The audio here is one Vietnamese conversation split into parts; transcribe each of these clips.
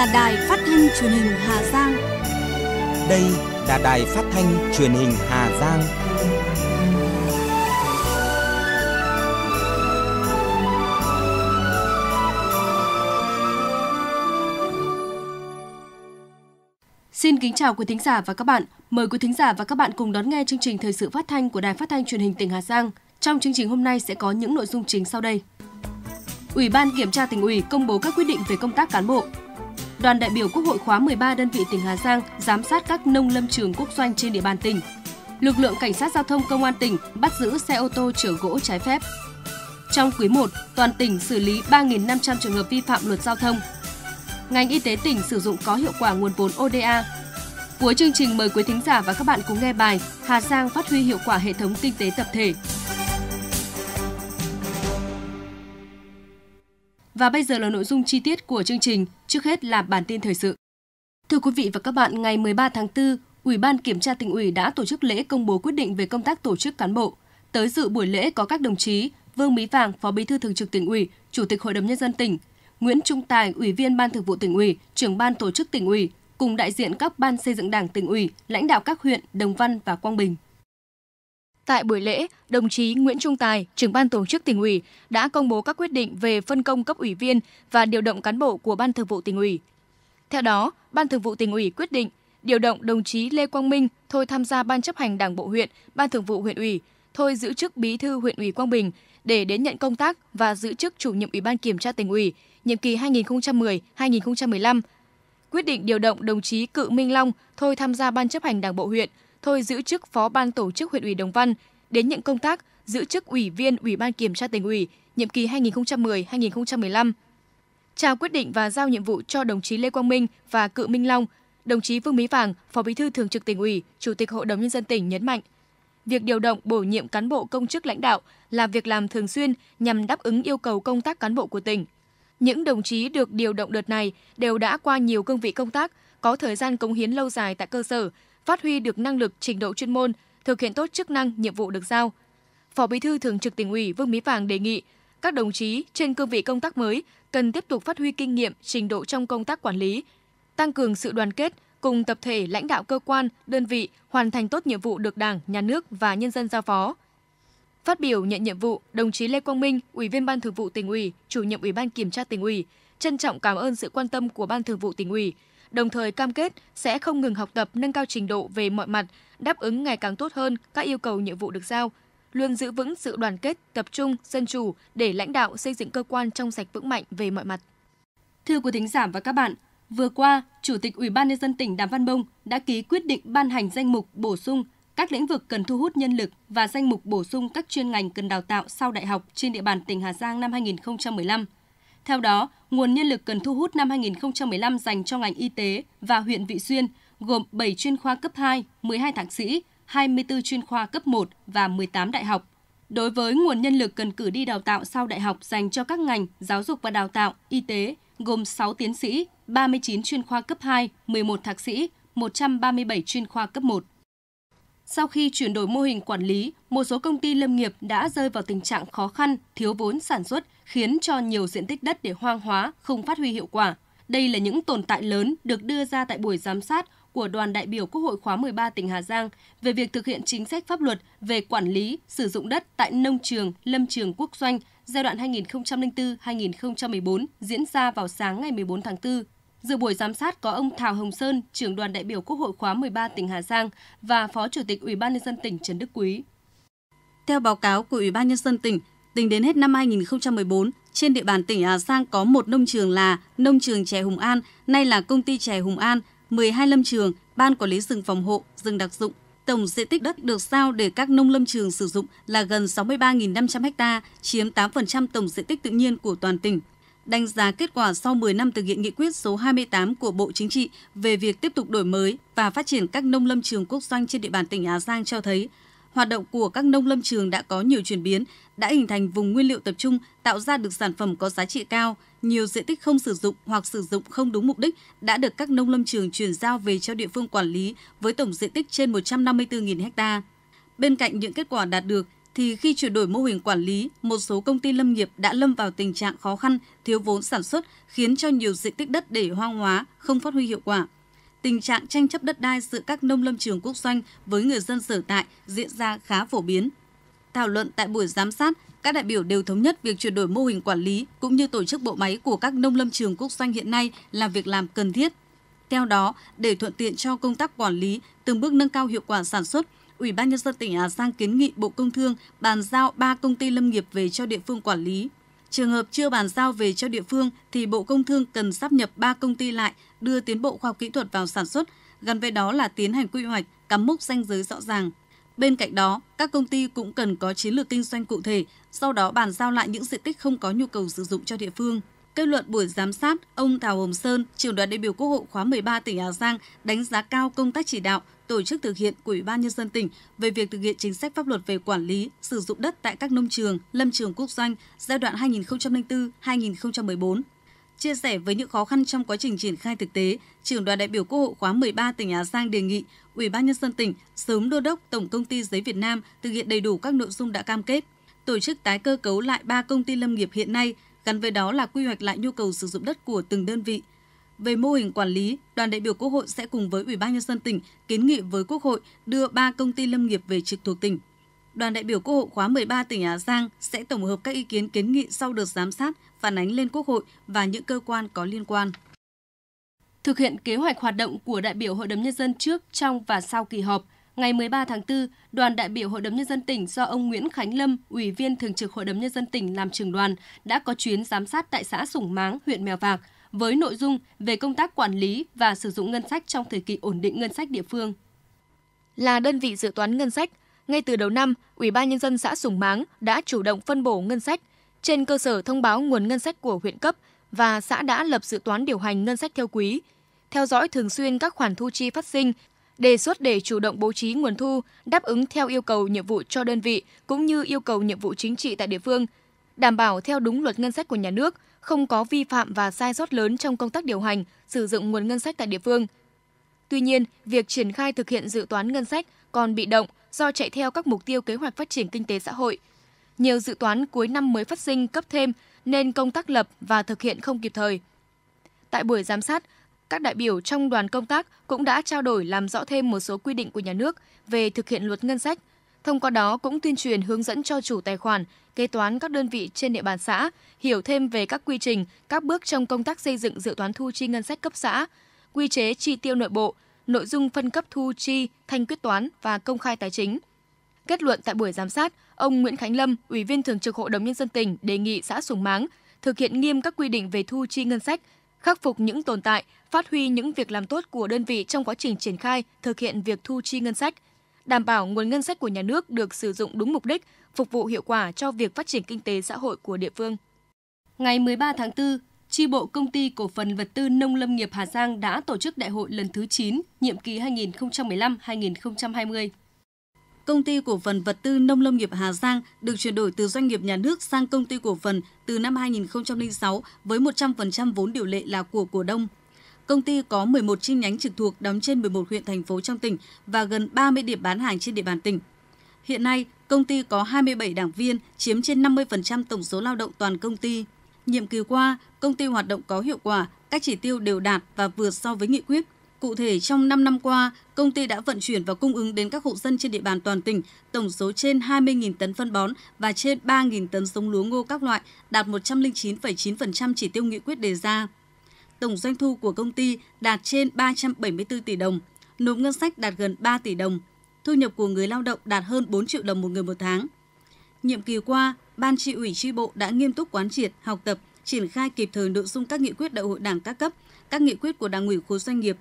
là Đài Phát thanh Truyền hình Hà Giang. Đây là Đài Phát thanh Truyền hình Hà Giang. Xin kính chào quý thính giả và các bạn. Mời quý thính giả và các bạn cùng đón nghe chương trình thời sự phát thanh của Đài Phát thanh Truyền hình tỉnh Hà Giang. Trong chương trình hôm nay sẽ có những nội dung chính sau đây. Ủy ban Kiểm tra tỉnh ủy công bố các quyết định về công tác cán bộ, đoàn đại biểu Quốc hội khóa 13 đơn vị tỉnh Hà Giang giám sát các nông lâm trường quốc doanh trên địa bàn tỉnh. Lực lượng cảnh sát giao thông công an tỉnh bắt giữ xe ô tô chở gỗ trái phép. Trong quý 1, toàn tỉnh xử lý 3.500 trường hợp vi phạm luật giao thông. Ngành y tế tỉnh sử dụng có hiệu quả nguồn vốn ODA. Cuối chương trình mời quý thính giả và các bạn cùng nghe bài Hà Giang phát huy hiệu quả hệ thống kinh tế tập thể Và bây giờ là nội dung chi tiết của chương trình, trước hết là bản tin thời sự. Thưa quý vị và các bạn, ngày 13 tháng 4, Ủy ban Kiểm tra tỉnh ủy đã tổ chức lễ công bố quyết định về công tác tổ chức cán bộ. Tới dự buổi lễ có các đồng chí Vương Mỹ Vàng, Phó Bí thư Thường trực tỉnh ủy, Chủ tịch Hội đồng Nhân dân tỉnh, Nguyễn Trung Tài, Ủy viên Ban Thường vụ tỉnh ủy, Trưởng ban Tổ chức tỉnh ủy, cùng đại diện các ban xây dựng đảng tỉnh ủy, lãnh đạo các huyện Đồng Văn và Quang Bình. Tại buổi lễ, đồng chí Nguyễn Trung Tài, trưởng ban tổ chức tỉnh ủy, đã công bố các quyết định về phân công cấp ủy viên và điều động cán bộ của Ban Thường vụ tỉnh ủy. Theo đó, Ban Thường vụ tỉnh ủy quyết định điều động đồng chí Lê Quang Minh thôi tham gia Ban chấp hành Đảng bộ huyện, Ban Thường vụ huyện ủy, thôi giữ chức Bí thư huyện ủy Quang Bình để đến nhận công tác và giữ chức chủ nhiệm Ủy ban kiểm tra tỉnh ủy nhiệm kỳ 2010-2015. Quyết định điều động đồng chí Cự Minh Long thôi tham gia Ban chấp hành Đảng bộ huyện, thôi giữ chức phó ban tổ chức huyện ủy Đồng Văn đến nhận công tác giữ chức ủy viên Ủy ban kiểm tra tỉnh ủy nhiệm kỳ 2010-2015. Trao quyết định và giao nhiệm vụ cho đồng chí Lê Quang Minh và Cự Minh Long, đồng chí Vương Mỹ Vàng, Phó Bí thư Thường trực tỉnh ủy, Chủ tịch Hội đồng nhân dân tỉnh nhấn mạnh, việc điều động bổ nhiệm cán bộ công chức lãnh đạo là việc làm thường xuyên nhằm đáp ứng yêu cầu công tác cán bộ của tỉnh. Những đồng chí được điều động đợt này đều đã qua nhiều cương vị công tác, có thời gian cống hiến lâu dài tại cơ sở, phát huy được năng lực trình độ chuyên môn, thực hiện tốt chức năng, nhiệm vụ được giao. Phó Bí thư Thường trực Tỉnh ủy Vương Mỹ Vàng đề nghị các đồng chí trên cương vị công tác mới cần tiếp tục phát huy kinh nghiệm, trình độ trong công tác quản lý, tăng cường sự đoàn kết cùng tập thể lãnh đạo cơ quan, đơn vị hoàn thành tốt nhiệm vụ được Đảng, Nhà nước và nhân dân giao phó. Phát biểu nhận nhiệm vụ, đồng chí Lê Quang Minh, Ủy viên Ban Thường vụ Tỉnh ủy, Chủ nhiệm Ủy ban Kiểm tra Tỉnh ủy, trân trọng cảm ơn sự quan tâm của Ban Thường vụ Tỉnh ủy, đồng thời cam kết sẽ không ngừng học tập nâng cao trình độ về mọi mặt, đáp ứng ngày càng tốt hơn các yêu cầu nhiệm vụ được giao, luôn giữ vững sự đoàn kết, tập trung, dân chủ để lãnh đạo xây dựng cơ quan trong sạch vững mạnh về mọi mặt. Thưa quý thính giả và các bạn, vừa qua, Chủ tịch Ủy ban nhân dân tỉnh Đàm Văn Bông đã ký quyết định ban hành danh mục bổ sung các lĩnh vực cần thu hút nhân lực và danh mục bổ sung các chuyên ngành cần đào tạo sau đại học trên địa bàn tỉnh Hà Giang năm 2015. Theo đó, nguồn nhân lực cần thu hút năm 2015 dành cho ngành y tế và huyện Vị Xuyên gồm 7 chuyên khoa cấp 2, 12 thạc sĩ, 24 chuyên khoa cấp 1 và 18 đại học. Đối với nguồn nhân lực cần cử đi đào tạo sau đại học dành cho các ngành giáo dục và đào tạo, y tế gồm 6 tiến sĩ, 39 chuyên khoa cấp 2, 11 thạc sĩ, 137 chuyên khoa cấp 1. Sau khi chuyển đổi mô hình quản lý, một số công ty lâm nghiệp đã rơi vào tình trạng khó khăn, thiếu vốn sản xuất, khiến cho nhiều diện tích đất để hoang hóa, không phát huy hiệu quả. Đây là những tồn tại lớn được đưa ra tại buổi giám sát của đoàn đại biểu Quốc hội khóa 13 tỉnh Hà Giang về việc thực hiện chính sách pháp luật về quản lý, sử dụng đất tại nông trường, lâm trường quốc doanh giai đoạn 2004-2014 diễn ra vào sáng ngày 14 tháng 4. Dự buổi giám sát có ông Thảo Hồng Sơn, trưởng đoàn đại biểu Quốc hội khóa 13 tỉnh Hà Giang và Phó Chủ tịch Ủy ban nhân dân tỉnh Trần Đức Quý. Theo báo cáo của Ủy ban nhân dân tỉnh, tính đến hết năm 2014, trên địa bàn tỉnh Hà Giang có một nông trường là nông trường chè Hùng An, nay là công ty chè Hùng An, 12 lâm trường, ban quản lý rừng phòng hộ, rừng đặc dụng. Tổng diện tích đất được giao để các nông lâm trường sử dụng là gần 63.500 ha, chiếm 8% tổng diện tích tự nhiên của toàn tỉnh đánh giá kết quả sau 10 năm thực hiện nghị quyết số 28 của Bộ Chính trị về việc tiếp tục đổi mới và phát triển các nông lâm trường quốc doanh trên địa bàn tỉnh Hà Giang cho thấy, hoạt động của các nông lâm trường đã có nhiều chuyển biến, đã hình thành vùng nguyên liệu tập trung, tạo ra được sản phẩm có giá trị cao, nhiều diện tích không sử dụng hoặc sử dụng không đúng mục đích đã được các nông lâm trường chuyển giao về cho địa phương quản lý với tổng diện tích trên 154.000 ha. Bên cạnh những kết quả đạt được, thì khi chuyển đổi mô hình quản lý, một số công ty lâm nghiệp đã lâm vào tình trạng khó khăn, thiếu vốn sản xuất, khiến cho nhiều diện tích đất để hoang hóa, không phát huy hiệu quả. Tình trạng tranh chấp đất đai giữa các nông lâm trường quốc doanh với người dân sở tại diễn ra khá phổ biến. Thảo luận tại buổi giám sát, các đại biểu đều thống nhất việc chuyển đổi mô hình quản lý cũng như tổ chức bộ máy của các nông lâm trường quốc doanh hiện nay là việc làm cần thiết. Theo đó, để thuận tiện cho công tác quản lý, từng bước nâng cao hiệu quả sản xuất, Ủy ban nhân dân tỉnh Hà Giang kiến nghị Bộ Công Thương bàn giao 3 công ty lâm nghiệp về cho địa phương quản lý. Trường hợp chưa bàn giao về cho địa phương thì Bộ Công Thương cần sắp nhập 3 công ty lại, đưa tiến bộ khoa học kỹ thuật vào sản xuất, Gần với đó là tiến hành quy hoạch, cắm mốc danh giới rõ ràng. Bên cạnh đó, các công ty cũng cần có chiến lược kinh doanh cụ thể, sau đó bàn giao lại những diện tích không có nhu cầu sử dụng cho địa phương. Kết luận buổi giám sát, ông Thảo Hồng Sơn, trưởng đoàn đại biểu Quốc hội khóa 13 tỉnh Hà Giang đánh giá cao công tác chỉ đạo, tổ chức thực hiện của Ủy ban nhân dân tỉnh về việc thực hiện chính sách pháp luật về quản lý, sử dụng đất tại các nông trường, lâm trường quốc doanh giai đoạn 2004-2014. Chia sẻ với những khó khăn trong quá trình triển khai thực tế, trưởng đoàn đại biểu Quốc hội khóa 13 tỉnh Hà Giang đề nghị Ủy ban nhân dân tỉnh sớm đô đốc Tổng công ty Giấy Việt Nam thực hiện đầy đủ các nội dung đã cam kết, tổ chức tái cơ cấu lại ba công ty lâm nghiệp hiện nay gắn với đó là quy hoạch lại nhu cầu sử dụng đất của từng đơn vị. Về mô hình quản lý, đoàn đại biểu Quốc hội sẽ cùng với Ủy ban nhân dân tỉnh kiến nghị với Quốc hội đưa 3 công ty lâm nghiệp về trực thuộc tỉnh. Đoàn đại biểu Quốc hội khóa 13 tỉnh Hà Giang sẽ tổng hợp các ý kiến kiến nghị sau đợt giám sát, phản ánh lên Quốc hội và những cơ quan có liên quan. Thực hiện kế hoạch hoạt động của đại biểu Hội đồng Nhân dân trước, trong và sau kỳ họp – Ngày 13 tháng 4, đoàn đại biểu Hội đồng Nhân dân tỉnh do ông Nguyễn Khánh Lâm, Ủy viên Thường trực Hội đồng Nhân dân tỉnh làm trưởng đoàn, đã có chuyến giám sát tại xã Sủng Máng, huyện Mèo Vạc, với nội dung về công tác quản lý và sử dụng ngân sách trong thời kỳ ổn định ngân sách địa phương. Là đơn vị dự toán ngân sách, ngay từ đầu năm, Ủy ban Nhân dân xã Sủng Máng đã chủ động phân bổ ngân sách trên cơ sở thông báo nguồn ngân sách của huyện cấp và xã đã lập dự toán điều hành ngân sách theo quý, theo dõi thường xuyên các khoản thu chi phát sinh đề xuất để chủ động bố trí nguồn thu đáp ứng theo yêu cầu nhiệm vụ cho đơn vị cũng như yêu cầu nhiệm vụ chính trị tại địa phương, đảm bảo theo đúng luật ngân sách của nhà nước, không có vi phạm và sai sót lớn trong công tác điều hành, sử dụng nguồn ngân sách tại địa phương. Tuy nhiên, việc triển khai thực hiện dự toán ngân sách còn bị động do chạy theo các mục tiêu kế hoạch phát triển kinh tế xã hội. Nhiều dự toán cuối năm mới phát sinh cấp thêm nên công tác lập và thực hiện không kịp thời. Tại buổi giám sát, các đại biểu trong đoàn công tác cũng đã trao đổi làm rõ thêm một số quy định của nhà nước về thực hiện luật ngân sách. Thông qua đó cũng tuyên truyền hướng dẫn cho chủ tài khoản, kế toán các đơn vị trên địa bàn xã hiểu thêm về các quy trình, các bước trong công tác xây dựng dự toán thu chi ngân sách cấp xã, quy chế chi tiêu nội bộ, nội dung phân cấp thu chi, thanh quyết toán và công khai tài chính. Kết luận tại buổi giám sát, ông Nguyễn Khánh Lâm, Ủy viên Thường trực Hội đồng Nhân dân tỉnh đề nghị xã Sùng Máng thực hiện nghiêm các quy định về thu chi ngân sách khắc phục những tồn tại, phát huy những việc làm tốt của đơn vị trong quá trình triển khai, thực hiện việc thu chi ngân sách, đảm bảo nguồn ngân sách của nhà nước được sử dụng đúng mục đích, phục vụ hiệu quả cho việc phát triển kinh tế xã hội của địa phương. Ngày 13 tháng 4, Chi bộ Công ty Cổ phần Vật tư Nông Lâm nghiệp Hà Giang đã tổ chức đại hội lần thứ 9, nhiệm kỳ 2015-2020 công ty cổ phần vật tư nông lâm nghiệp Hà Giang được chuyển đổi từ doanh nghiệp nhà nước sang công ty cổ phần từ năm 2006 với 100% vốn điều lệ là của cổ đông. Công ty có 11 chi nhánh trực thuộc đóng trên 11 huyện thành phố trong tỉnh và gần 30 điểm bán hàng trên địa bàn tỉnh. Hiện nay, công ty có 27 đảng viên, chiếm trên 50% tổng số lao động toàn công ty. Nhiệm kỳ qua, công ty hoạt động có hiệu quả, các chỉ tiêu đều đạt và vượt so với nghị quyết – Cụ thể, trong 5 năm qua, công ty đã vận chuyển và cung ứng đến các hộ dân trên địa bàn toàn tỉnh tổng số trên 20.000 tấn phân bón và trên 3.000 tấn giống lúa ngô các loại, đạt 109,9% chỉ tiêu nghị quyết đề ra. Tổng doanh thu của công ty đạt trên 374 tỷ đồng, nộp ngân sách đạt gần 3 tỷ đồng, thu nhập của người lao động đạt hơn 4 triệu đồng một người một tháng. Nhiệm kỳ qua, Ban trị ủy tri bộ đã nghiêm túc quán triệt, học tập, triển khai kịp thời nội dung các nghị quyết đại hội đảng các cấp, các nghị quyết của Đảng ủy khối doanh nghiệp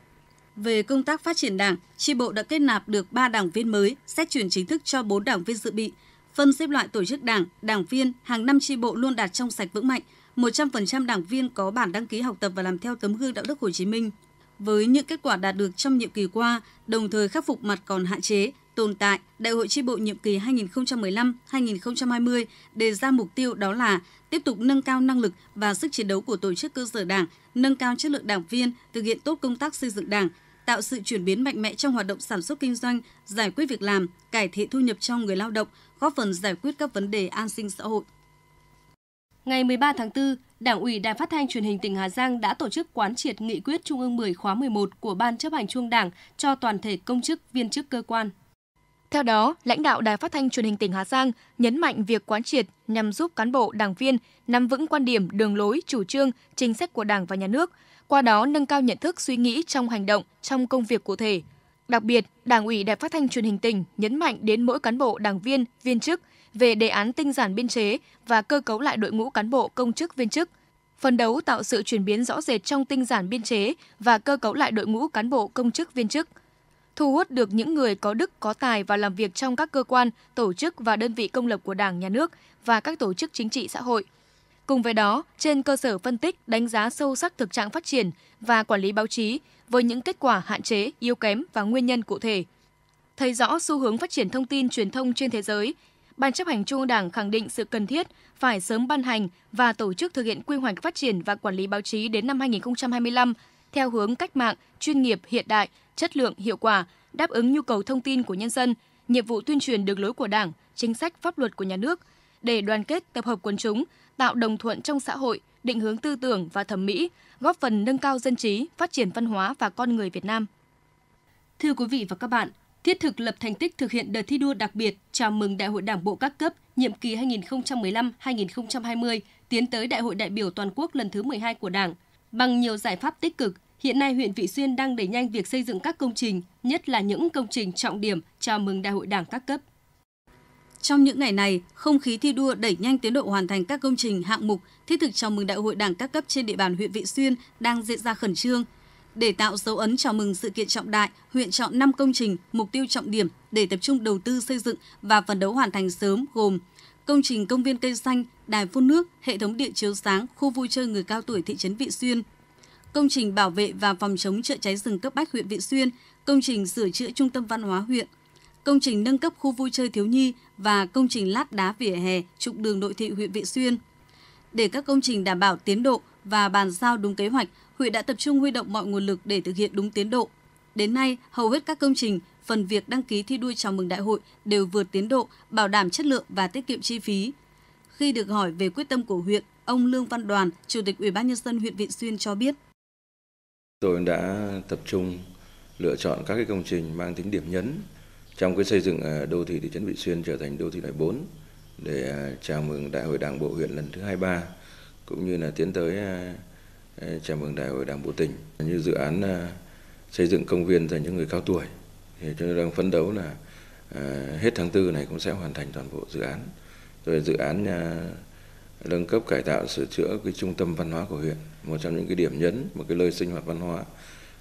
về công tác phát triển đảng, tri bộ đã kết nạp được 3 đảng viên mới, xét chuyển chính thức cho 4 đảng viên dự bị. Phân xếp loại tổ chức đảng, đảng viên, hàng năm tri bộ luôn đạt trong sạch vững mạnh. 100% đảng viên có bản đăng ký học tập và làm theo tấm gương đạo đức Hồ Chí Minh. Với những kết quả đạt được trong nhiệm kỳ qua, đồng thời khắc phục mặt còn hạn chế, tồn tại, Đại hội tri bộ nhiệm kỳ 2015-2020 đề ra mục tiêu đó là tiếp tục nâng cao năng lực và sức chiến đấu của tổ chức cơ sở đảng, nâng cao chất lượng đảng viên, thực hiện tốt công tác xây dựng đảng, tạo sự chuyển biến mạnh mẽ trong hoạt động sản xuất kinh doanh, giải quyết việc làm, cải thiện thu nhập cho người lao động, góp phần giải quyết các vấn đề an sinh xã hội. Ngày 13 tháng 4, Đảng ủy Đài Phát thanh Truyền hình tỉnh Hà Giang đã tổ chức quán triệt nghị quyết Trung ương 10 khóa 11 của Ban chấp hành Trung Đảng cho toàn thể công chức viên chức cơ quan, theo đó, lãnh đạo Đài Phát thanh Truyền hình tỉnh Hà Giang nhấn mạnh việc quán triệt nhằm giúp cán bộ, đảng viên nắm vững quan điểm, đường lối, chủ trương, chính sách của Đảng và nhà nước, qua đó nâng cao nhận thức suy nghĩ trong hành động, trong công việc cụ thể. Đặc biệt, Đảng ủy Đài Phát thanh Truyền hình tỉnh nhấn mạnh đến mỗi cán bộ, đảng viên, viên chức về đề án tinh giản biên chế và cơ cấu lại đội ngũ cán bộ công chức viên chức, phấn đấu tạo sự chuyển biến rõ rệt trong tinh giản biên chế và cơ cấu lại đội ngũ cán bộ công chức viên chức – thu hút được những người có đức có tài và làm việc trong các cơ quan, tổ chức và đơn vị công lập của Đảng, Nhà nước và các tổ chức chính trị xã hội. Cùng với đó, trên cơ sở phân tích, đánh giá sâu sắc thực trạng phát triển và quản lý báo chí với những kết quả hạn chế, yếu kém và nguyên nhân cụ thể. Thấy rõ xu hướng phát triển thông tin truyền thông trên thế giới, Ban chấp hành Trung ương Đảng khẳng định sự cần thiết phải sớm ban hành và tổ chức thực hiện quy hoạch phát triển và quản lý báo chí đến năm 2025 theo hướng cách mạng, chuyên nghiệp, hiện đại, chất lượng, hiệu quả, đáp ứng nhu cầu thông tin của nhân dân, nhiệm vụ tuyên truyền đường lối của Đảng, chính sách pháp luật của nhà nước để đoàn kết tập hợp quần chúng, tạo đồng thuận trong xã hội, định hướng tư tưởng và thẩm mỹ, góp phần nâng cao dân trí, phát triển văn hóa và con người Việt Nam. Thưa quý vị và các bạn, thiết thực lập thành tích thực hiện đợt thi đua đặc biệt chào mừng Đại hội Đảng bộ các cấp nhiệm kỳ 2015-2020 tiến tới Đại hội đại biểu toàn quốc lần thứ 12 của Đảng bằng nhiều giải pháp tích cực, Hiện nay, huyện Vị Xuyên đang đẩy nhanh việc xây dựng các công trình, nhất là những công trình trọng điểm chào mừng Đại hội Đảng các cấp. Trong những ngày này, không khí thi đua đẩy nhanh tiến độ hoàn thành các công trình, hạng mục thiết thực chào mừng Đại hội Đảng các cấp trên địa bàn huyện Vị Xuyên đang diễn ra khẩn trương. Để tạo dấu ấn chào mừng sự kiện trọng đại, huyện chọn 5 công trình, mục tiêu trọng điểm để tập trung đầu tư xây dựng và phấn đấu hoàn thành sớm gồm công trình công viên cây xanh, đài phun nước, hệ thống điện chiếu sáng, khu vui chơi người cao tuổi thị trấn Vị Xuyên, công trình bảo vệ và phòng chống chữa cháy rừng cấp bách huyện Vị Xuyên, công trình sửa chữa trung tâm văn hóa huyện, công trình nâng cấp khu vui chơi thiếu nhi và công trình lát đá vỉa hè trục đường nội thị huyện Vị Xuyên. Để các công trình đảm bảo tiến độ và bàn giao đúng kế hoạch, huyện đã tập trung huy động mọi nguồn lực để thực hiện đúng tiến độ. Đến nay, hầu hết các công trình, phần việc đăng ký thi đua chào mừng đại hội đều vượt tiến độ, bảo đảm chất lượng và tiết kiệm chi phí. Khi được hỏi về quyết tâm của huyện, ông Lương Văn Đoàn, Chủ tịch Ủy ban nhân dân huyện Vị Xuyên cho biết: Tôi đã tập trung lựa chọn các cái công trình mang tính điểm nhấn trong cái xây dựng à, đô thị thị trấn Vị Xuyên trở thành đô thị loại 4 để à, chào mừng Đại hội Đảng bộ huyện lần thứ 23 cũng như là tiến tới à, chào mừng Đại hội Đảng bộ tỉnh như dự án xây dựng công viên dành cho người cao tuổi thì chúng tôi đang phấn đấu là hết tháng 4 này cũng sẽ hoàn thành toàn bộ dự án. Rồi dự án nâng cấp cải tạo sửa chữa cái trung tâm văn hóa của huyện một trong những cái điểm nhấn một cái nơi sinh hoạt văn hóa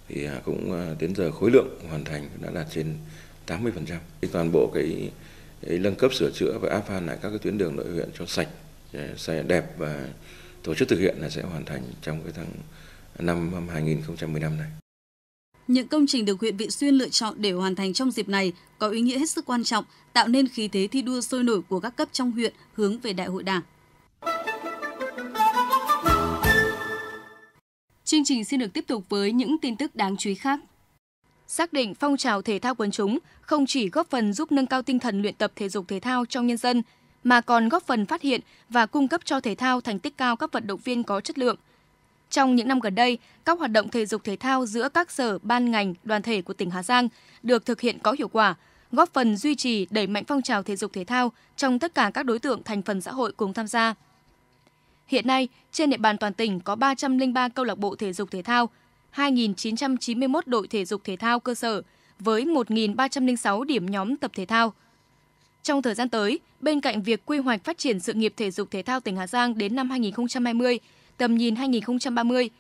thì à, cũng à, đến giờ khối lượng hoàn thành đã đạt trên 80% trăm toàn bộ cái, nâng cấp sửa chữa và áp phan lại các cái tuyến đường nội huyện cho sạch sẽ đẹp và tổ chức thực hiện là sẽ hoàn thành trong cái tháng năm 2015 này. Những công trình được huyện Vị Xuyên lựa chọn để hoàn thành trong dịp này có ý nghĩa hết sức quan trọng, tạo nên khí thế thi đua sôi nổi của các cấp trong huyện hướng về Đại hội Đảng, Chương trình xin được tiếp tục với những tin tức đáng chú ý khác. Xác định phong trào thể thao quần chúng không chỉ góp phần giúp nâng cao tinh thần luyện tập thể dục thể thao trong nhân dân, mà còn góp phần phát hiện và cung cấp cho thể thao thành tích cao các vận động viên có chất lượng. Trong những năm gần đây, các hoạt động thể dục thể thao giữa các sở, ban ngành, đoàn thể của tỉnh Hà Giang được thực hiện có hiệu quả, góp phần duy trì đẩy mạnh phong trào thể dục thể thao trong tất cả các đối tượng thành phần xã hội cùng tham gia. Hiện nay, trên địa bàn toàn tỉnh có 303 câu lạc bộ thể dục thể thao, 2.991 đội thể dục thể thao cơ sở với 1.306 điểm nhóm tập thể thao. Trong thời gian tới, bên cạnh việc quy hoạch phát triển sự nghiệp thể dục thể thao tỉnh Hà Giang đến năm 2020, tầm nhìn 2030,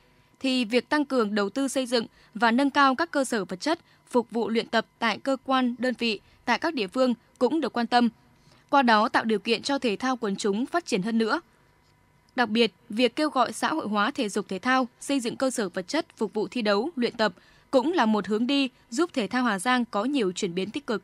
thì việc tăng cường đầu tư xây dựng và nâng cao các cơ sở vật chất phục vụ luyện tập tại cơ quan, đơn vị, tại các địa phương cũng được quan tâm. Qua đó tạo điều kiện cho thể thao quần chúng phát triển hơn nữa. Đặc biệt, việc kêu gọi xã hội hóa thể dục thể thao, xây dựng cơ sở vật chất phục vụ thi đấu, luyện tập cũng là một hướng đi giúp thể thao Hà Giang có nhiều chuyển biến tích cực.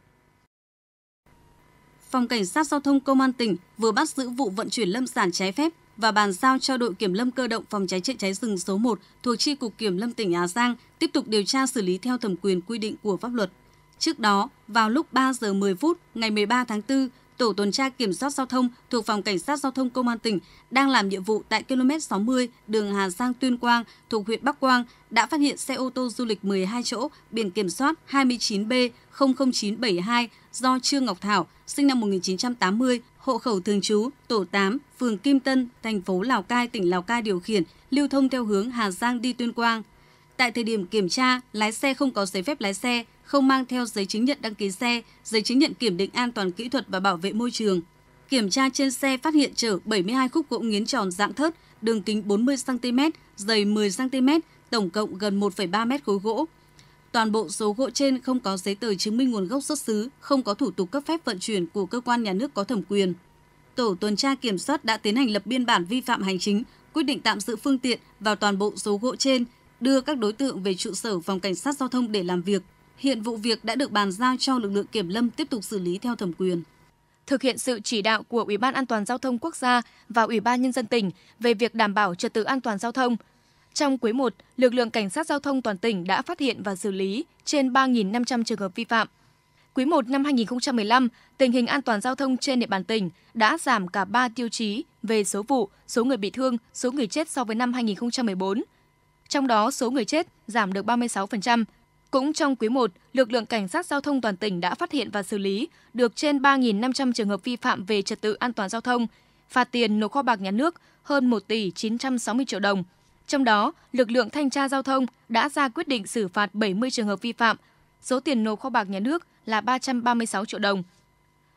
Phòng Cảnh sát Giao thông Công an tỉnh vừa bắt giữ vụ vận chuyển lâm sản trái phép và bàn giao cho đội kiểm lâm cơ động phòng cháy chữa cháy rừng số 1 thuộc chi cục kiểm lâm tỉnh Hà Giang tiếp tục điều tra xử lý theo thẩm quyền quy định của pháp luật. Trước đó, vào lúc 3 giờ 10 phút ngày 13 tháng 4, tổ tuần tra kiểm soát giao thông thuộc phòng cảnh sát giao thông công an tỉnh đang làm nhiệm vụ tại km 60 đường Hà Giang Tuyên Quang thuộc huyện Bắc Quang đã phát hiện xe ô tô du lịch 12 chỗ biển kiểm soát 29B 00972 do Trương Ngọc Thảo, sinh năm 1980, hộ khẩu thường trú tổ 8, phường Kim Tân, thành phố Lào Cai, tỉnh Lào Cai điều khiển, lưu thông theo hướng Hà Giang đi Tuyên Quang. Tại thời điểm kiểm tra, lái xe không có giấy phép lái xe, không mang theo giấy chứng nhận đăng ký xe, giấy chứng nhận kiểm định an toàn kỹ thuật và bảo vệ môi trường. Kiểm tra trên xe phát hiện chở 72 khúc gỗ nghiến tròn dạng thớt, đường kính 40 cm, dày 10 cm, tổng cộng gần 1,3 mét khối gỗ. Toàn bộ số gỗ trên không có giấy tờ chứng minh nguồn gốc xuất xứ, không có thủ tục cấp phép vận chuyển của cơ quan nhà nước có thẩm quyền. Tổ tuần tra kiểm soát đã tiến hành lập biên bản vi phạm hành chính, quyết định tạm giữ phương tiện và toàn bộ số gỗ trên, đưa các đối tượng về trụ sở phòng cảnh sát giao thông để làm việc. Hiện vụ việc đã được bàn giao cho lực lượng kiểm lâm tiếp tục xử lý theo thẩm quyền. Thực hiện sự chỉ đạo của Ủy ban An toàn giao thông quốc gia và Ủy ban nhân dân tỉnh về việc đảm bảo trật tự an toàn giao thông, trong quý 1, lực lượng cảnh sát giao thông toàn tỉnh đã phát hiện và xử lý trên 3.500 trường hợp vi phạm. Quý 1 năm 2015, tình hình an toàn giao thông trên địa bàn tỉnh đã giảm cả 3 tiêu chí về số vụ, số người bị thương, số người chết so với năm 2014. Trong đó, số người chết giảm được 36%, cũng trong quý 1, lực lượng cảnh sát giao thông toàn tỉnh đã phát hiện và xử lý được trên 3.500 trường hợp vi phạm về trật tự an toàn giao thông, phạt tiền nộp kho bạc nhà nước hơn 1 tỷ 960 triệu đồng. Trong đó, lực lượng thanh tra giao thông đã ra quyết định xử phạt 70 trường hợp vi phạm, số tiền nộp kho bạc nhà nước là 336 triệu đồng.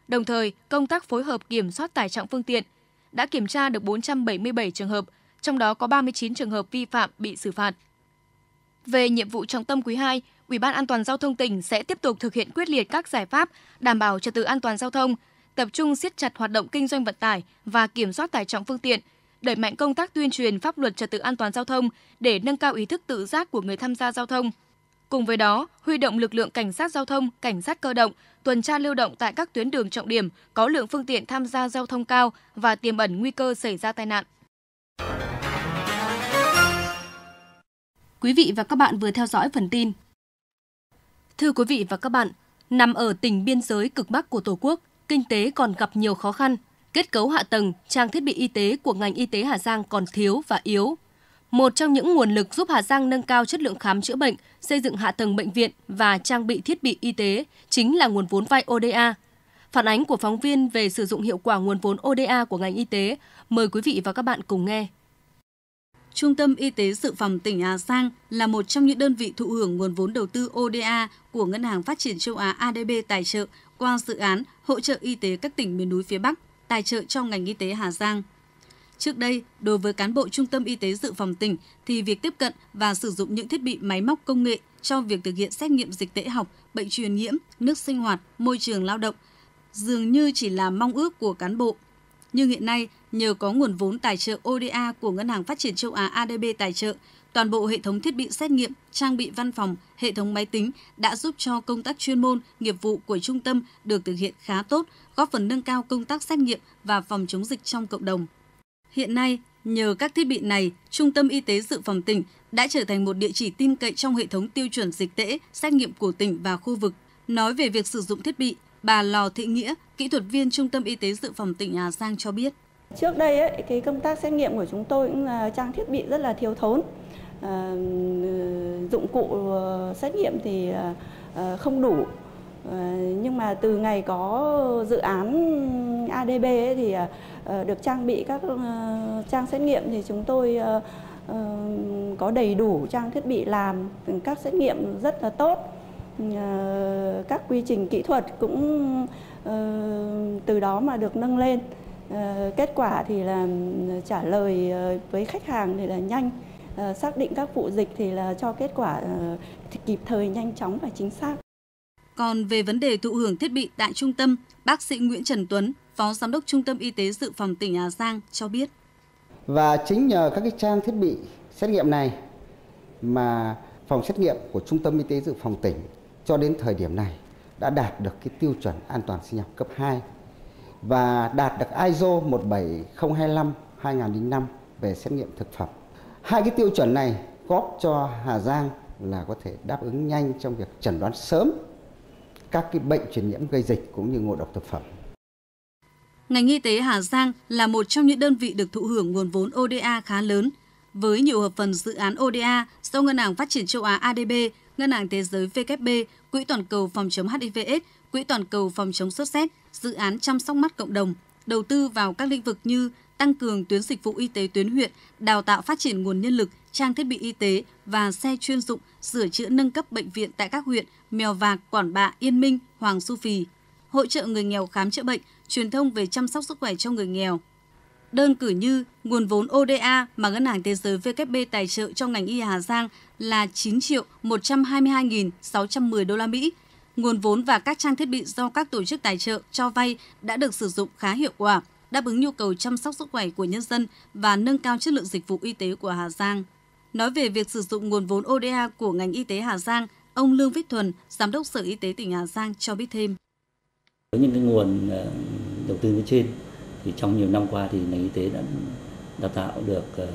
Đồng thời, công tác phối hợp kiểm soát tải trọng phương tiện đã kiểm tra được 477 trường hợp, trong đó có 39 trường hợp vi phạm bị xử phạt. Về nhiệm vụ trọng tâm quý 2, Ủy ban An toàn giao thông tỉnh sẽ tiếp tục thực hiện quyết liệt các giải pháp đảm bảo trật tự an toàn giao thông, tập trung siết chặt hoạt động kinh doanh vận tải và kiểm soát tải trọng phương tiện, đẩy mạnh công tác tuyên truyền pháp luật trật tự an toàn giao thông để nâng cao ý thức tự giác của người tham gia giao thông. Cùng với đó, huy động lực lượng cảnh sát giao thông, cảnh sát cơ động, tuần tra lưu động tại các tuyến đường trọng điểm có lượng phương tiện tham gia giao thông cao và tiềm ẩn nguy cơ xảy ra tai nạn. Quý vị và các bạn vừa theo dõi phần tin Thưa quý vị và các bạn, nằm ở tỉnh biên giới cực Bắc của Tổ quốc, kinh tế còn gặp nhiều khó khăn, kết cấu hạ tầng, trang thiết bị y tế của ngành y tế Hà Giang còn thiếu và yếu. Một trong những nguồn lực giúp Hà Giang nâng cao chất lượng khám chữa bệnh, xây dựng hạ tầng bệnh viện và trang bị thiết bị y tế chính là nguồn vốn vay ODA. Phản ánh của phóng viên về sử dụng hiệu quả nguồn vốn ODA của ngành y tế, mời quý vị và các bạn cùng nghe. Trung tâm Y tế Dự phòng tỉnh Hà Giang là một trong những đơn vị thụ hưởng nguồn vốn đầu tư ODA của Ngân hàng Phát triển Châu Á ADB tài trợ qua dự án hỗ trợ y tế các tỉnh miền núi phía Bắc tài trợ cho ngành y tế Hà Giang. Trước đây, đối với cán bộ Trung tâm Y tế Dự phòng tỉnh thì việc tiếp cận và sử dụng những thiết bị máy móc công nghệ cho việc thực hiện xét nghiệm dịch tễ học, bệnh truyền nhiễm, nước sinh hoạt, môi trường lao động dường như chỉ là mong ước của cán bộ. Nhưng hiện nay, Nhờ có nguồn vốn tài trợ ODA của Ngân hàng Phát triển Châu Á ADB tài trợ, toàn bộ hệ thống thiết bị xét nghiệm, trang bị văn phòng, hệ thống máy tính đã giúp cho công tác chuyên môn, nghiệp vụ của trung tâm được thực hiện khá tốt, góp phần nâng cao công tác xét nghiệm và phòng chống dịch trong cộng đồng. Hiện nay, nhờ các thiết bị này, Trung tâm Y tế Dự phòng tỉnh đã trở thành một địa chỉ tin cậy trong hệ thống tiêu chuẩn dịch tễ, xét nghiệm của tỉnh và khu vực. Nói về việc sử dụng thiết bị, bà Lò Thị Nghĩa, kỹ thuật viên Trung tâm Y tế Dự phòng tỉnh Hà Giang cho biết. Trước đây ấy, cái công tác xét nghiệm của chúng tôi cũng là trang thiết bị rất là thiếu thốn. À, dụng cụ ờ, xét nghiệm thì ờ, không đủ. À, nhưng mà từ ngày có dự án ADB ấy, thì à, được trang bị các trang xét nghiệm thì chúng tôi à, có đầy đủ trang thiết bị làm các xét nghiệm rất là tốt. À, các quy trình kỹ thuật cũng à, từ đó mà được nâng lên. Ờ, kết quả thì là ừ, trả lời ờ, với khách hàng thì là nhanh ờ, xác định các vụ dịch thì là cho kết quả kịp thời nhanh chóng và chính xác còn về vấn đề thụ hưởng thiết bị tại trung tâm, bác sĩ Nguyễn Trần Tuấn, Phó Giám đốc Trung tâm Y tế Dự phòng tỉnh Hà Giang cho biết. Và chính nhờ các cái trang thiết bị xét nghiệm này mà phòng xét nghiệm của Trung tâm Y tế Dự phòng tỉnh cho đến thời điểm này đã đạt được cái tiêu chuẩn an toàn sinh học cấp 2 và đạt được ISO 17025 2005 về xét nghiệm thực phẩm. Hai cái tiêu chuẩn này góp cho Hà Giang là có thể đáp ứng nhanh trong việc chẩn đoán sớm các cái bệnh truyền nhiễm gây dịch cũng như ngộ độc thực phẩm. Ngành y tế Hà Giang là một trong những đơn vị được thụ hưởng nguồn vốn ODA khá lớn, với nhiều hợp phần dự án ODA do Ngân hàng Phát triển Châu Á ADB, Ngân hàng Thế giới WB, Quỹ Toàn cầu phòng chống HIVS, Quỹ Toàn cầu phòng chống sốt xét dự án chăm sóc mắt cộng đồng, đầu tư vào các lĩnh vực như tăng cường tuyến dịch vụ y tế tuyến huyện, đào tạo phát triển nguồn nhân lực, trang thiết bị y tế và xe chuyên dụng, sửa chữa nâng cấp bệnh viện tại các huyện Mèo Vạc, Quản Bạ, Yên Minh, Hoàng Su Phì, hỗ trợ người nghèo khám chữa bệnh, truyền thông về chăm sóc sức khỏe cho người nghèo. Đơn cử như nguồn vốn ODA mà Ngân hàng Thế giới WB tài trợ cho ngành y Hà Giang là 9 triệu 122.610 đô la Mỹ, nguồn vốn và các trang thiết bị do các tổ chức tài trợ cho vay đã được sử dụng khá hiệu quả, đáp ứng nhu cầu chăm sóc sức khỏe của nhân dân và nâng cao chất lượng dịch vụ y tế của Hà Giang. Nói về việc sử dụng nguồn vốn ODA của ngành y tế Hà Giang, ông Lương Viết Thuần, Giám đốc Sở Y tế tỉnh Hà Giang cho biết thêm. Với những cái nguồn ờ, đầu tư như trên, thì trong nhiều năm qua thì ngành y tế đã đào tạo được ờ,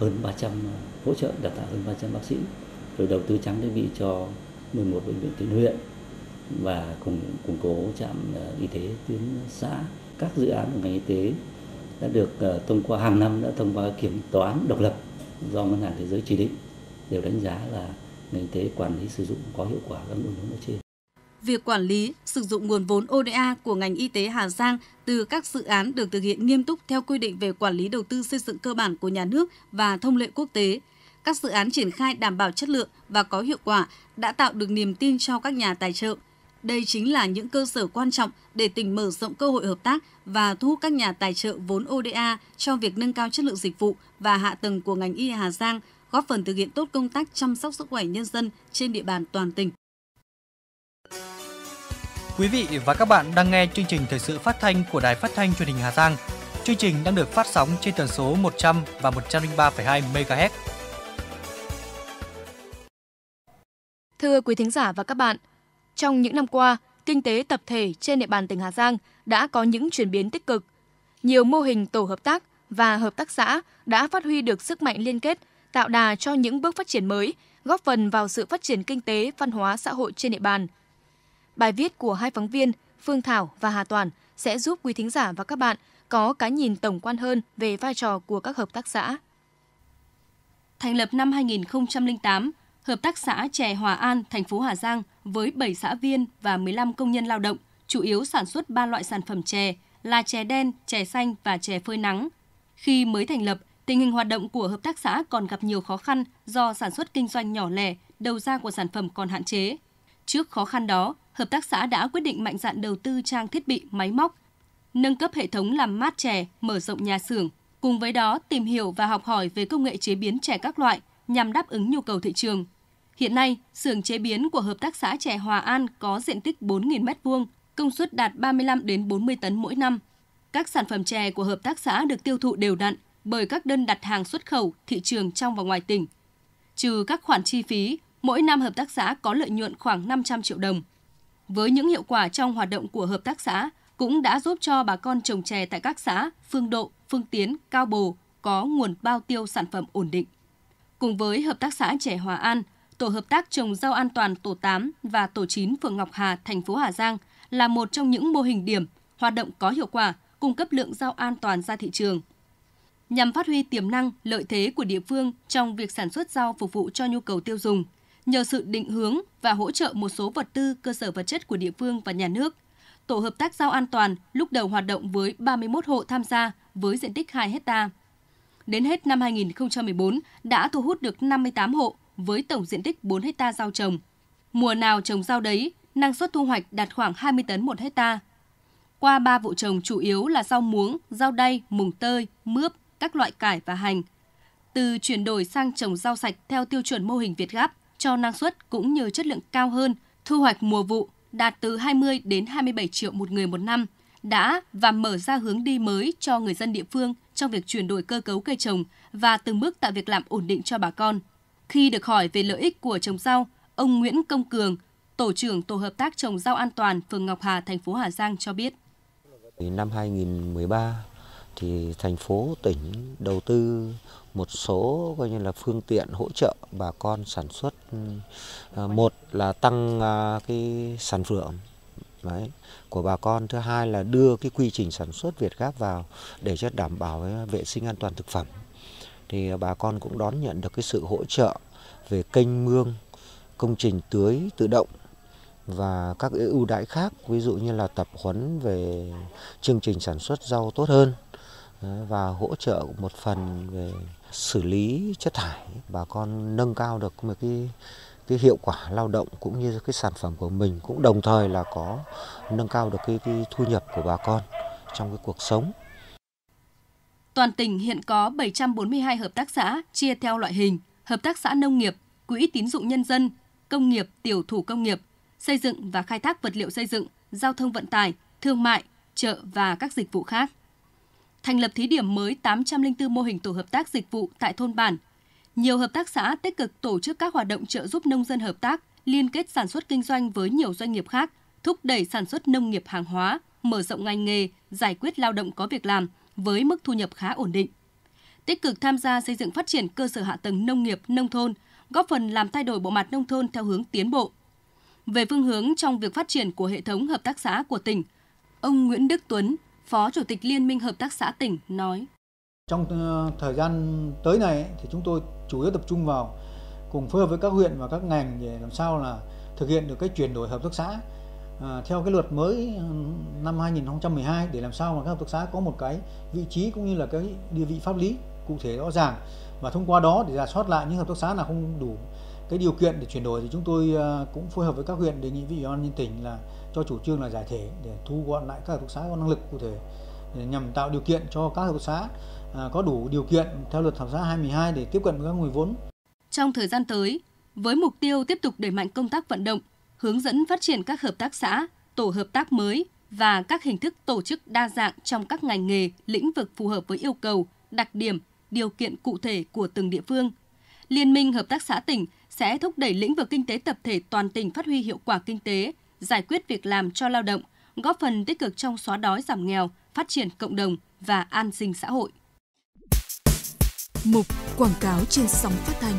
hơn 300 hỗ trợ đào tạo hơn 300 bác sĩ rồi đầu tư trang thiết bị cho 11 bệnh viện tuyến huyện và cùng củng cố trạm ờ, y tế tuyến xã các dự án của ngành y tế đã được ờ, thông qua hàng năm đã thông qua kiểm toán độc lập do ngân hàng thế giới chỉ định đều đánh giá là ngành y tế quản lý sử dụng có hiệu quả các nguồn vốn ở trên việc quản lý, sử dụng nguồn vốn ODA của ngành y tế Hà Giang từ các dự án được thực hiện nghiêm túc theo quy định về quản lý đầu tư xây dựng cơ bản của nhà nước và thông lệ quốc tế. Các dự án triển khai đảm bảo chất lượng và có hiệu quả đã tạo được niềm tin cho các nhà tài trợ. Đây chính là những cơ sở quan trọng để tỉnh mở rộng cơ hội hợp tác và thu hút các nhà tài trợ vốn ODA cho việc nâng cao chất lượng dịch vụ và hạ tầng của ngành y Hà Giang, góp phần thực hiện tốt công tác chăm sóc sức khỏe nhân dân trên địa bàn toàn tỉnh. Quý vị và các bạn đang nghe chương trình thời sự phát thanh của Đài Phát thanh Truyền hình Hà Giang. Chương trình đang được phát sóng trên tần số 100 và 103,2 MHz. Thưa quý thính giả và các bạn, trong những năm qua, kinh tế tập thể trên địa bàn tỉnh Hà Giang đã có những chuyển biến tích cực. Nhiều mô hình tổ hợp tác và hợp tác xã đã phát huy được sức mạnh liên kết, tạo đà cho những bước phát triển mới, góp phần vào sự phát triển kinh tế, văn hóa xã hội trên địa bàn. Bài viết của hai phóng viên Phương Thảo và Hà Toàn sẽ giúp quý thính giả và các bạn có cái nhìn tổng quan hơn về vai trò của các hợp tác xã. Thành lập năm 2008, Hợp tác xã chè Hòa An, thành phố Hà Giang với 7 xã viên và 15 công nhân lao động, chủ yếu sản xuất 3 loại sản phẩm chè là chè đen, chè xanh và chè phơi nắng. Khi mới thành lập, tình hình hoạt động của hợp tác xã còn gặp nhiều khó khăn do sản xuất kinh doanh nhỏ lẻ, đầu ra của sản phẩm còn hạn chế. Trước khó khăn đó, hợp tác xã đã quyết định mạnh dạn đầu tư trang thiết bị, máy móc, nâng cấp hệ thống làm mát chè, mở rộng nhà xưởng, cùng với đó tìm hiểu và học hỏi về công nghệ chế biến chè các loại – nhằm đáp ứng nhu cầu thị trường. Hiện nay, xưởng chế biến của hợp tác xã chè Hòa An có diện tích 4.000 m2, công suất đạt 35 đến 40 tấn mỗi năm. Các sản phẩm chè của hợp tác xã được tiêu thụ đều đặn bởi các đơn đặt hàng xuất khẩu, thị trường trong và ngoài tỉnh. Trừ các khoản chi phí, mỗi năm hợp tác xã có lợi nhuận khoảng 500 triệu đồng. Với những hiệu quả trong hoạt động của hợp tác xã, cũng đã giúp cho bà con trồng chè tại các xã Phương Độ, Phương Tiến, Cao Bồ có nguồn bao tiêu sản phẩm ổn định. Cùng với Hợp tác xã Trẻ Hòa An, Tổ hợp tác trồng rau an toàn tổ 8 và tổ 9 phường Ngọc Hà, thành phố Hà Giang là một trong những mô hình điểm hoạt động có hiệu quả, cung cấp lượng rau an toàn ra thị trường. Nhằm phát huy tiềm năng, lợi thế của địa phương trong việc sản xuất rau phục vụ cho nhu cầu tiêu dùng, nhờ sự định hướng và hỗ trợ một số vật tư, cơ sở vật chất của địa phương và nhà nước, tổ hợp tác rau an toàn lúc đầu hoạt động với 31 hộ tham gia với diện tích 2 hectare đến hết năm 2014 đã thu hút được 58 hộ với tổng diện tích 4 hecta rau trồng. Mùa nào trồng rau đấy, năng suất thu hoạch đạt khoảng 20 tấn một hecta. Qua ba vụ trồng chủ yếu là rau muống, rau đay, mùng tơi, mướp, các loại cải và hành. Từ chuyển đổi sang trồng rau sạch theo tiêu chuẩn mô hình Việt Gáp cho năng suất cũng như chất lượng cao hơn, thu hoạch mùa vụ đạt từ 20 đến 27 triệu một người một năm – đã và mở ra hướng đi mới cho người dân địa phương trong việc chuyển đổi cơ cấu cây trồng và từng bước tạo việc làm ổn định cho bà con. Khi được hỏi về lợi ích của trồng rau, ông Nguyễn Công Cường, tổ trưởng tổ hợp tác trồng rau an toàn phường Ngọc Hà, thành phố Hà Giang cho biết. Năm 2013 thì thành phố tỉnh đầu tư một số coi như là phương tiện hỗ trợ bà con sản xuất ờ, một là tăng à, cái sản lượng Đấy, của bà con thứ hai là đưa cái quy trình sản xuất Việt Gáp vào để cho đảm bảo ờ, vệ sinh an toàn thực phẩm thì ờ, bà con cũng đón nhận được cái sự hỗ trợ về kênh mương công trình tưới tự động và các ưu đãi khác ví dụ như là tập huấn về chương trình sản xuất rau tốt hơn ờ, và hỗ trợ một phần về xử lý chất thải bà con nâng cao được một cái cái hiệu quả lao động cũng như cái sản phẩm của mình cũng đồng thời là có nâng cao được cái, cái thu nhập của bà con trong cái cuộc sống. Toàn tỉnh hiện có 742 hợp tác xã chia theo loại hình, hợp tác xã nông nghiệp, quỹ tín dụng nhân dân, công nghiệp, tiểu thủ công nghiệp, xây dựng và khai thác vật liệu xây dựng, giao thông vận tải, thương mại, chợ và các dịch vụ khác. Thành lập thí điểm mới 804 mô hình tổ hợp tác dịch vụ tại thôn bản nhiều hợp tác xã tích cực tổ chức các hoạt động trợ giúp nông dân hợp tác, liên kết sản xuất kinh doanh với nhiều doanh nghiệp khác, thúc đẩy sản xuất nông nghiệp hàng hóa, mở rộng ngành nghề, giải quyết lao động có việc làm với mức thu nhập khá ổn định. Tích cực tham gia xây dựng phát triển cơ sở hạ tầng nông nghiệp nông thôn, góp phần làm thay đổi bộ mặt nông thôn theo hướng tiến bộ. Về phương hướng trong việc phát triển của hệ thống hợp tác xã của tỉnh, ông Nguyễn Đức Tuấn, Phó Chủ tịch Liên minh Hợp tác xã tỉnh nói. Trong ờ, thời gian tới này thì chúng tôi chủ yếu tập trung vào cùng phối hợp với các huyện và các ngành để làm sao là thực hiện được cái chuyển đổi hợp tác xã à, theo cái luật mới ừ, năm 2012 để làm sao mà các hợp tác xã có một cái vị trí cũng như là cái địa vị pháp lý cụ thể rõ ràng và thông qua đó để giả soát lại những hợp tác xã nào không đủ cái điều kiện để chuyển đổi thì chúng tôi ờ, cũng phối hợp với các huyện đề nghị với ủy ban nhân tỉnh là cho chủ trương là giải thể để thu gọn lại các hợp tác xã có năng lực cụ thể để nhằm tạo điều kiện cho các hợp tác xã À, có đủ điều kiện theo luật khảo sát 2012 để tiếp cận với các nguồn vốn. Trong thời gian tới, với mục tiêu tiếp tục đẩy mạnh công tác vận động, hướng dẫn phát triển các hợp tác xã, tổ hợp tác mới và các hình thức tổ chức đa dạng trong các ngành nghề, lĩnh vực phù hợp với yêu cầu, đặc điểm, điều kiện cụ thể của từng địa phương. Liên minh hợp tác xã tỉnh sẽ thúc đẩy lĩnh vực kinh tế tập thể toàn tỉnh phát huy hiệu quả kinh tế, giải quyết việc làm cho lao động, góp phần tích cực trong xóa đói giảm nghèo, phát triển cộng đồng và an sinh xã hội mục quảng cáo trên sóng phát thanh.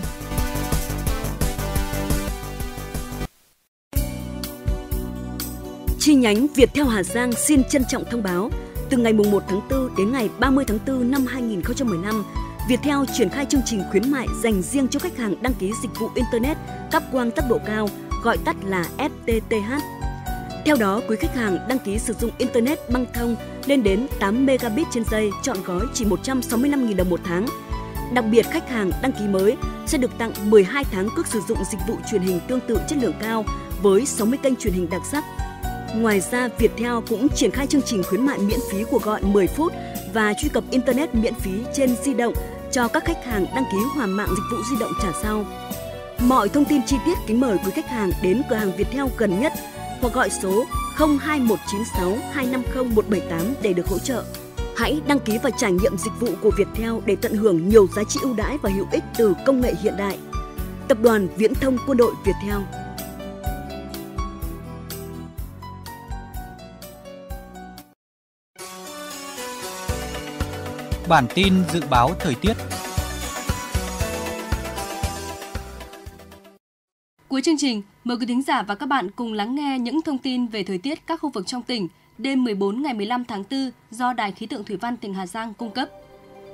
Chi nhánh Viettel Hà Giang xin trân trọng thông báo, từ ngày 1 tháng 4 đến ngày 30 tháng 4 năm 2015, Viettel triển khai chương trình khuyến mại dành riêng cho khách hàng đăng ký dịch vụ Internet cáp quang tốc độ cao, gọi tắt là FTTH. Theo đó, quý khách hàng đăng ký sử dụng Internet băng thông lên đến 8 megabit trên giây chọn gói chỉ 165.000 đồng một tháng – Đặc biệt, khách hàng đăng ký mới sẽ được tặng 12 tháng cước sử dụng dịch vụ truyền hình tương tự chất lượng cao với 60 kênh truyền hình đặc sắc. Ngoài ra, Viettel cũng triển khai chương trình khuyến mại miễn phí của gọi 10 phút và truy cập Internet miễn phí trên di động cho các khách hàng đăng ký hòa mạng dịch vụ di động trả sau. Mọi thông tin chi tiết kính mời quý khách hàng đến cửa hàng Viettel gần nhất hoặc gọi số 02196 250 178 để được hỗ trợ. Hãy đăng ký và trải nghiệm dịch vụ của Viettel để tận hưởng nhiều giá trị ưu đãi và hữu ích từ công nghệ hiện đại. Tập đoàn Viễn thông Quân đội Viettel. Bản tin dự báo thời tiết Cuối chương trình, mời quý thính giả và các bạn cùng lắng nghe những thông tin về thời tiết các khu vực trong tỉnh – đêm 14 ngày 15 tháng 4 do Đài khí tượng thủy văn tỉnh Hà Giang cung cấp.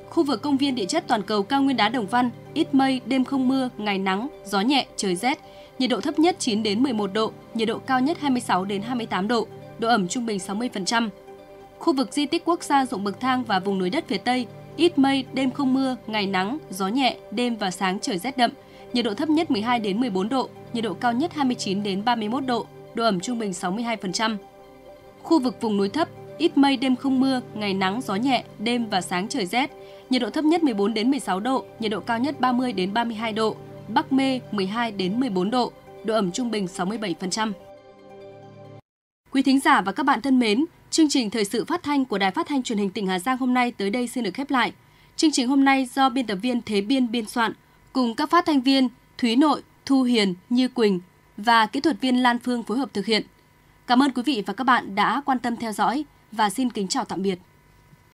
Khu vực công viên địa chất toàn cầu cao nguyên đá Đồng Văn, ít mây, đêm không mưa, ngày nắng, gió nhẹ, trời rét, nhiệt độ thấp nhất 9 đến 11 độ, nhiệt độ cao nhất 26 đến 28 độ, độ ẩm trung bình 60%. Khu vực di tích quốc gia ruộng bậc thang và vùng núi đất phía Tây, ít mây, đêm không mưa, ngày nắng, gió nhẹ, đêm và sáng trời rét đậm, nhiệt độ thấp nhất 12 đến 14 độ, nhiệt độ cao nhất 29 đến 31 độ, độ ẩm trung bình 62%. Khu vực vùng núi thấp, ít mây đêm không mưa, ngày nắng gió nhẹ, đêm và sáng trời rét. Nhiệt độ thấp nhất 14 đến 16 độ, nhiệt độ cao nhất 30 đến 32 độ, Bắc Mê 12 đến 14 độ, độ ẩm trung bình 67%. Quý thính giả và các bạn thân mến, chương trình thời sự phát thanh của Đài Phát thanh Truyền hình tỉnh Hà Giang hôm nay tới đây xin được khép lại. Chương trình hôm nay do biên tập viên Thế Biên biên soạn cùng các phát thanh viên Thúy Nội, Thu Hiền, Như Quỳnh và kỹ thuật viên Lan Phương phối hợp thực hiện. Cảm ơn quý vị và các bạn đã quan tâm theo dõi và xin kính chào tạm biệt.